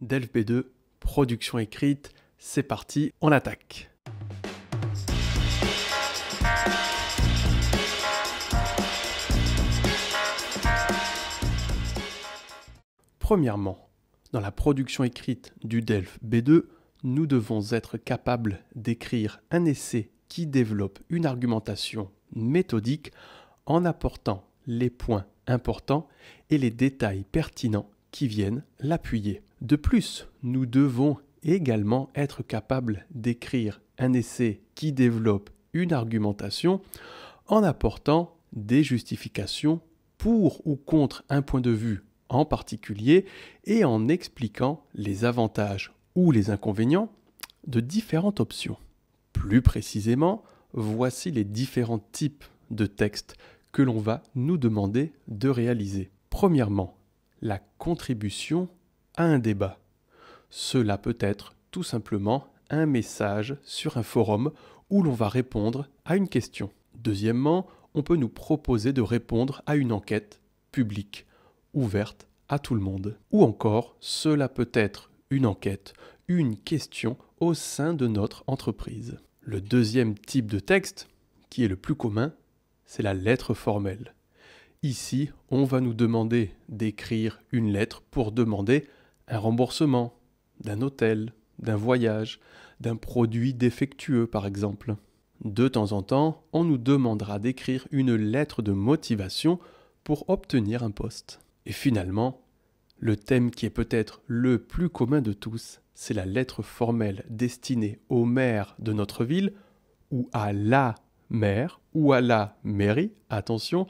b 2 production écrite, c'est parti, on attaque. Premièrement, dans la production écrite du DELF B2, nous devons être capables d'écrire un essai qui développe une argumentation méthodique en apportant les points importants et les détails pertinents qui viennent l'appuyer. De plus, nous devons également être capables d'écrire un essai qui développe une argumentation en apportant des justifications pour ou contre un point de vue en particulier et en expliquant les avantages ou les inconvénients de différentes options. Plus précisément, voici les différents types de textes que l'on va nous demander de réaliser. Premièrement, la contribution à un débat. Cela peut être tout simplement un message sur un forum où l'on va répondre à une question. Deuxièmement, on peut nous proposer de répondre à une enquête publique, ouverte à tout le monde. Ou encore, cela peut être une enquête, une question au sein de notre entreprise. Le deuxième type de texte, qui est le plus commun, c'est la lettre formelle. Ici, on va nous demander d'écrire une lettre pour demander un remboursement d'un hôtel, d'un voyage, d'un produit défectueux par exemple. De temps en temps, on nous demandera d'écrire une lettre de motivation pour obtenir un poste. Et finalement, le thème qui est peut-être le plus commun de tous, c'est la lettre formelle destinée au maire de notre ville ou à la maire ou à la mairie, attention,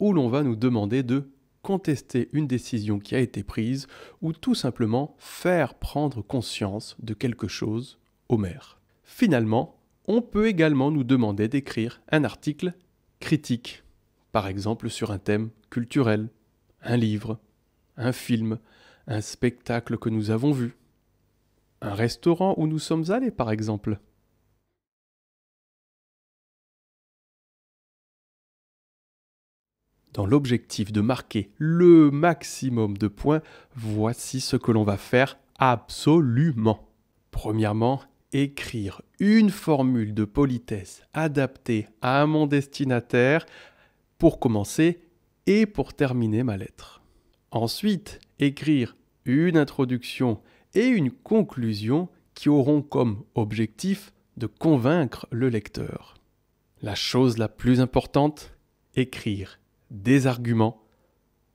où l'on va nous demander de contester une décision qui a été prise ou tout simplement faire prendre conscience de quelque chose au maire. Finalement, on peut également nous demander d'écrire un article critique, par exemple sur un thème culturel, un livre, un film, un spectacle que nous avons vu, un restaurant où nous sommes allés par exemple. dans l'objectif de marquer le maximum de points, voici ce que l'on va faire absolument. Premièrement, écrire une formule de politesse adaptée à mon destinataire pour commencer et pour terminer ma lettre. Ensuite, écrire une introduction et une conclusion qui auront comme objectif de convaincre le lecteur. La chose la plus importante, écrire des arguments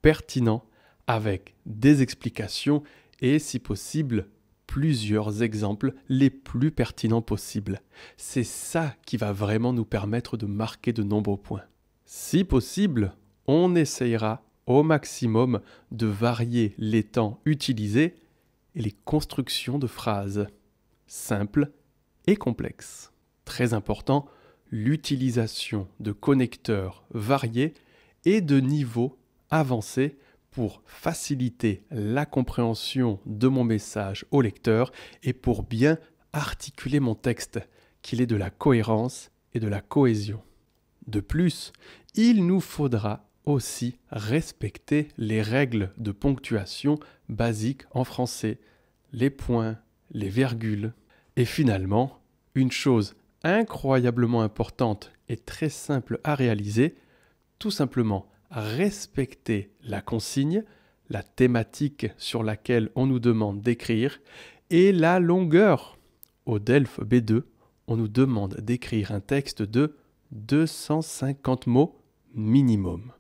pertinents avec des explications et, si possible, plusieurs exemples les plus pertinents possibles. C'est ça qui va vraiment nous permettre de marquer de nombreux points. Si possible, on essayera au maximum de varier les temps utilisés et les constructions de phrases, simples et complexes. Très important, l'utilisation de connecteurs variés et de niveau avancé pour faciliter la compréhension de mon message au lecteur et pour bien articuler mon texte, qu'il ait de la cohérence et de la cohésion. De plus, il nous faudra aussi respecter les règles de ponctuation basiques en français, les points, les virgules. Et finalement, une chose incroyablement importante et très simple à réaliser, tout simplement respecter la consigne, la thématique sur laquelle on nous demande d'écrire et la longueur. Au DELF B2, on nous demande d'écrire un texte de 250 mots minimum.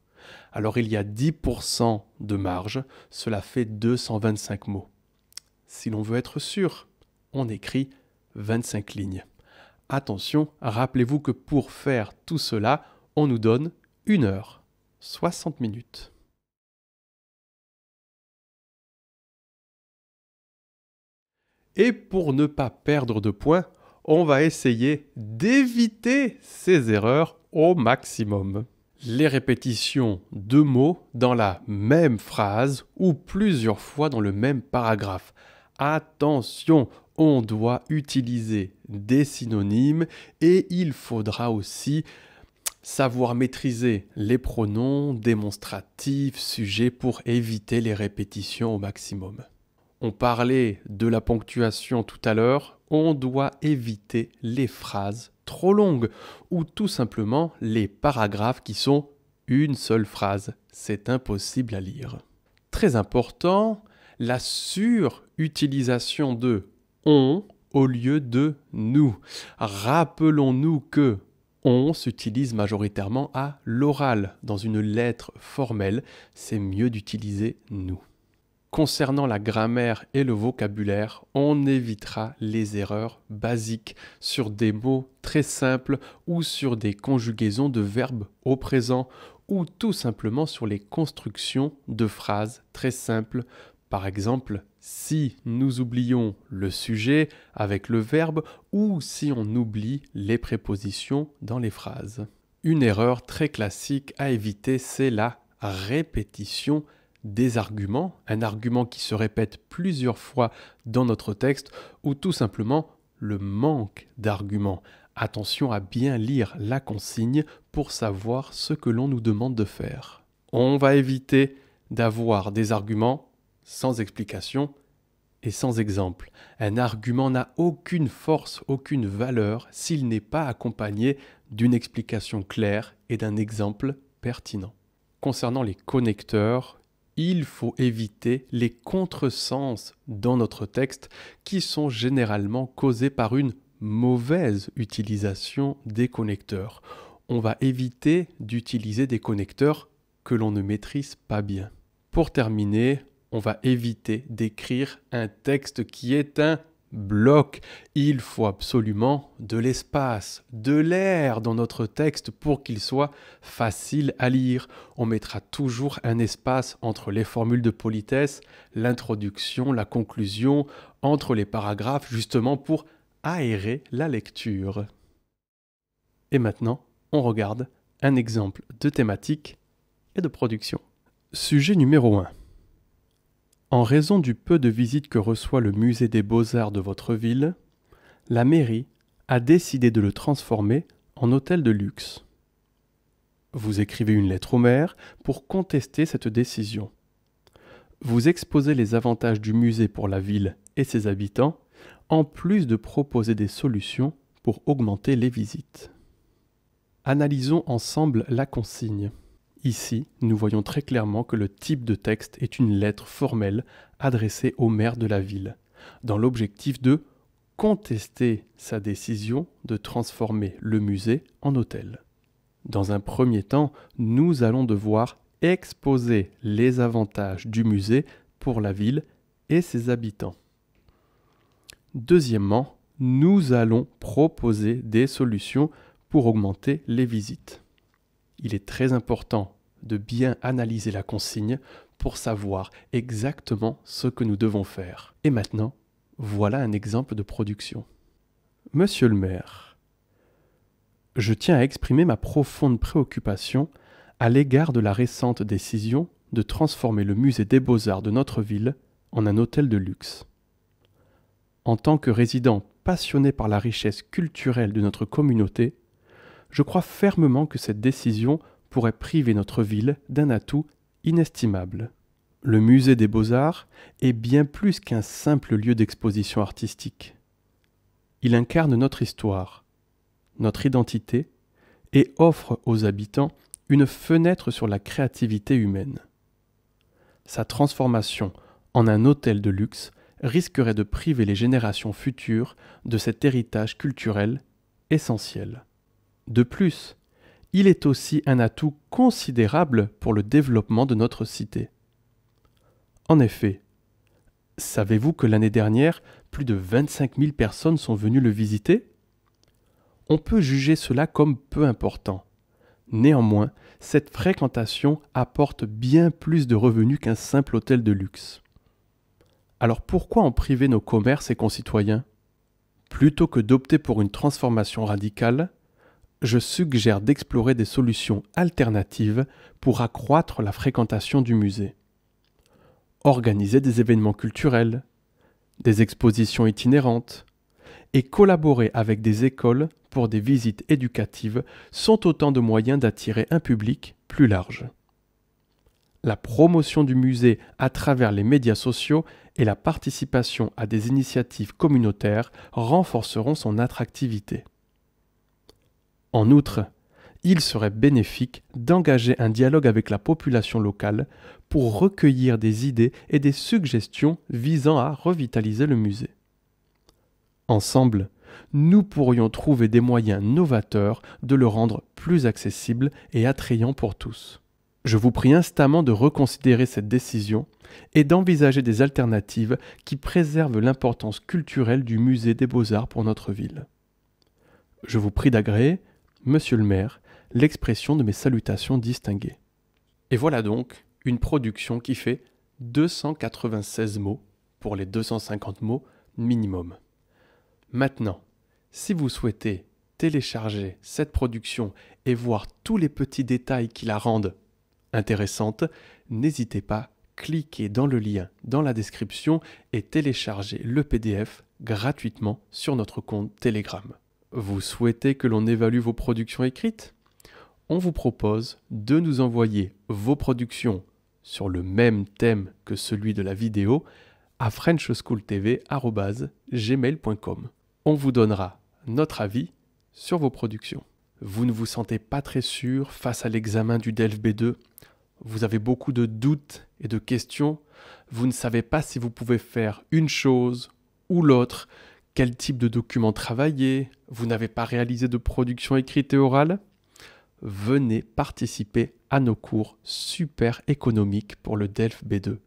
Alors il y a 10% de marge, cela fait 225 mots. Si l'on veut être sûr, on écrit 25 lignes. Attention, rappelez-vous que pour faire tout cela, on nous donne 1 heure 60 minutes. Et pour ne pas perdre de points, on va essayer d'éviter ces erreurs au maximum. Les répétitions de mots dans la même phrase ou plusieurs fois dans le même paragraphe. Attention, on doit utiliser des synonymes et il faudra aussi Savoir maîtriser les pronoms, démonstratifs, sujets pour éviter les répétitions au maximum. On parlait de la ponctuation tout à l'heure, on doit éviter les phrases trop longues ou tout simplement les paragraphes qui sont une seule phrase. C'est impossible à lire. Très important, la surutilisation de on au lieu de nous. Rappelons-nous que on s'utilise majoritairement à l'oral. Dans une lettre formelle, c'est mieux d'utiliser nous. Concernant la grammaire et le vocabulaire, on évitera les erreurs basiques sur des mots très simples ou sur des conjugaisons de verbes au présent ou tout simplement sur les constructions de phrases très simples. Par exemple, si nous oublions le sujet avec le verbe ou si on oublie les prépositions dans les phrases. Une erreur très classique à éviter, c'est la répétition des arguments, un argument qui se répète plusieurs fois dans notre texte, ou tout simplement le manque d'arguments. Attention à bien lire la consigne pour savoir ce que l'on nous demande de faire. On va éviter d'avoir des arguments sans explication et sans exemple. Un argument n'a aucune force, aucune valeur s'il n'est pas accompagné d'une explication claire et d'un exemple pertinent. Concernant les connecteurs, il faut éviter les contresens dans notre texte qui sont généralement causés par une mauvaise utilisation des connecteurs. On va éviter d'utiliser des connecteurs que l'on ne maîtrise pas bien. Pour terminer, on va éviter d'écrire un texte qui est un bloc. Il faut absolument de l'espace, de l'air dans notre texte pour qu'il soit facile à lire. On mettra toujours un espace entre les formules de politesse, l'introduction, la conclusion, entre les paragraphes, justement pour aérer la lecture. Et maintenant, on regarde un exemple de thématique et de production. Sujet numéro 1. En raison du peu de visites que reçoit le musée des beaux-arts de votre ville, la mairie a décidé de le transformer en hôtel de luxe. Vous écrivez une lettre au maire pour contester cette décision. Vous exposez les avantages du musée pour la ville et ses habitants, en plus de proposer des solutions pour augmenter les visites. Analysons ensemble la consigne. Ici, nous voyons très clairement que le type de texte est une lettre formelle adressée au maire de la ville, dans l'objectif de contester sa décision de transformer le musée en hôtel. Dans un premier temps, nous allons devoir exposer les avantages du musée pour la ville et ses habitants. Deuxièmement, nous allons proposer des solutions pour augmenter les visites il est très important de bien analyser la consigne pour savoir exactement ce que nous devons faire. Et maintenant, voilà un exemple de production. Monsieur le maire, je tiens à exprimer ma profonde préoccupation à l'égard de la récente décision de transformer le musée des beaux-arts de notre ville en un hôtel de luxe. En tant que résident passionné par la richesse culturelle de notre communauté, je crois fermement que cette décision pourrait priver notre ville d'un atout inestimable. Le musée des beaux-arts est bien plus qu'un simple lieu d'exposition artistique. Il incarne notre histoire, notre identité, et offre aux habitants une fenêtre sur la créativité humaine. Sa transformation en un hôtel de luxe risquerait de priver les générations futures de cet héritage culturel essentiel. De plus, il est aussi un atout considérable pour le développement de notre cité. En effet, savez-vous que l'année dernière, plus de 25 000 personnes sont venues le visiter On peut juger cela comme peu important. Néanmoins, cette fréquentation apporte bien plus de revenus qu'un simple hôtel de luxe. Alors pourquoi en priver nos commerces et concitoyens Plutôt que d'opter pour une transformation radicale, je suggère d'explorer des solutions alternatives pour accroître la fréquentation du musée. Organiser des événements culturels, des expositions itinérantes, et collaborer avec des écoles pour des visites éducatives sont autant de moyens d'attirer un public plus large. La promotion du musée à travers les médias sociaux et la participation à des initiatives communautaires renforceront son attractivité. En outre, il serait bénéfique d'engager un dialogue avec la population locale pour recueillir des idées et des suggestions visant à revitaliser le musée. Ensemble, nous pourrions trouver des moyens novateurs de le rendre plus accessible et attrayant pour tous. Je vous prie instamment de reconsidérer cette décision et d'envisager des alternatives qui préservent l'importance culturelle du musée des beaux-arts pour notre ville. Je vous prie d'agréer Monsieur le maire, l'expression de mes salutations distinguées. Et voilà donc une production qui fait 296 mots pour les 250 mots minimum. Maintenant, si vous souhaitez télécharger cette production et voir tous les petits détails qui la rendent intéressante, n'hésitez pas, cliquez dans le lien dans la description et téléchargez le PDF gratuitement sur notre compte Telegram. Vous souhaitez que l'on évalue vos productions écrites On vous propose de nous envoyer vos productions sur le même thème que celui de la vidéo à frenchschooltv.gmail.com. On vous donnera notre avis sur vos productions. Vous ne vous sentez pas très sûr face à l'examen du DELF B2 Vous avez beaucoup de doutes et de questions Vous ne savez pas si vous pouvez faire une chose ou l'autre quel type de document travailler, vous n'avez pas réalisé de production écrite et orale Venez participer à nos cours super économiques pour le DELF B2.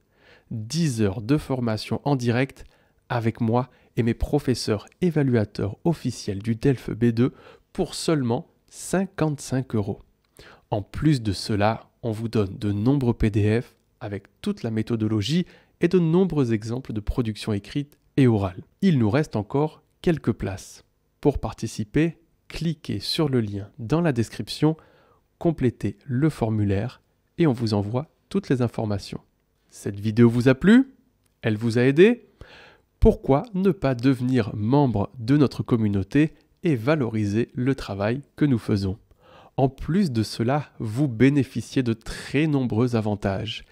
10 heures de formation en direct avec moi et mes professeurs évaluateurs officiels du DELF B2 pour seulement 55 euros. En plus de cela, on vous donne de nombreux PDF avec toute la méthodologie et de nombreux exemples de production écrite et orale. Il nous reste encore quelques places. Pour participer, cliquez sur le lien dans la description, complétez le formulaire et on vous envoie toutes les informations. Cette vidéo vous a plu Elle vous a aidé Pourquoi ne pas devenir membre de notre communauté et valoriser le travail que nous faisons en plus de cela, vous bénéficiez de très nombreux avantages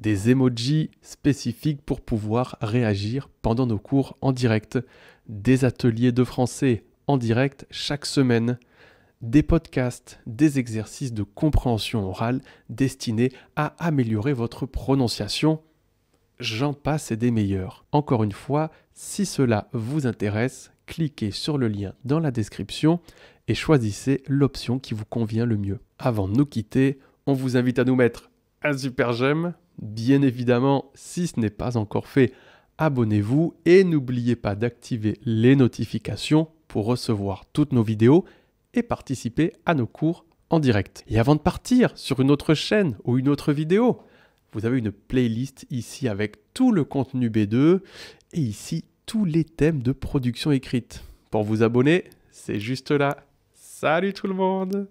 des emojis spécifiques pour pouvoir réagir pendant nos cours en direct, des ateliers de français en direct chaque semaine, des podcasts, des exercices de compréhension orale destinés à améliorer votre prononciation. J'en passe et des meilleurs. Encore une fois, si cela vous intéresse, cliquez sur le lien dans la description et choisissez l'option qui vous convient le mieux. Avant de nous quitter, on vous invite à nous mettre un super j'aime Bien évidemment, si ce n'est pas encore fait, abonnez-vous et n'oubliez pas d'activer les notifications pour recevoir toutes nos vidéos et participer à nos cours en direct. Et avant de partir sur une autre chaîne ou une autre vidéo, vous avez une playlist ici avec tout le contenu B2 et ici tous les thèmes de production écrite. Pour vous abonner, c'est juste là. Salut tout le monde